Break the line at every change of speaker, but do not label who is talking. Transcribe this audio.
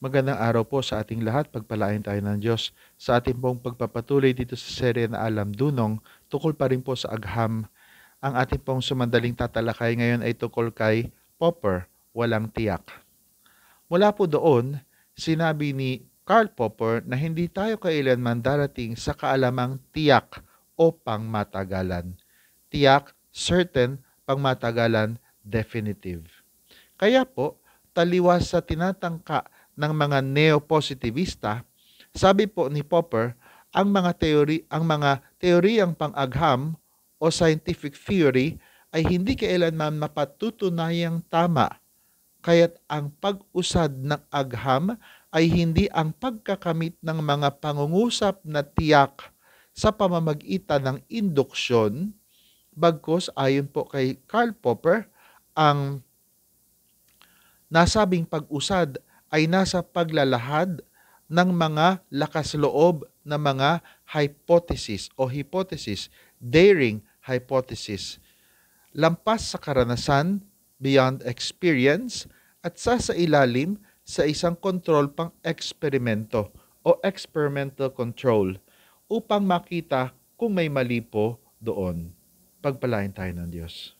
Magandang araw po sa ating lahat. Pagpalain tayo ng Diyos sa ating pong pagpapatuloy dito sa serye na Alam Dunong tukol pa rin po sa agham. Ang ating pong sumandaling tatalakay ngayon ay tukol kay Popper, walang tiyak. Mula po doon, sinabi ni Karl Popper na hindi tayo kailanman darating sa kaalamang tiyak o pangmatagalan. Tiyak, certain, pangmatagalan, definitive. Kaya po, taliwas sa tinatangka ng mga neopositivista, sabi po ni Popper, ang mga teori ang mga teoriyang pang-agham o scientific theory ay hindi kailanman mapatutunayang tama. Kaya't ang pag-usad ng agham ay hindi ang pagkakamit ng mga pangungusap na tiyak sa pamamagitan ng induksyon, bagkus ayon po kay Karl Popper, ang nasabing pag-usad ay nasa paglalahad ng mga lakas loob na mga hypothesis o hypothesis, daring hypothesis. Lampas sa karanasan, beyond experience, at sa sa ilalim sa isang control pang eksperimento o experimental control upang makita kung may mali po doon. Pagpalain tayo ng Diyos.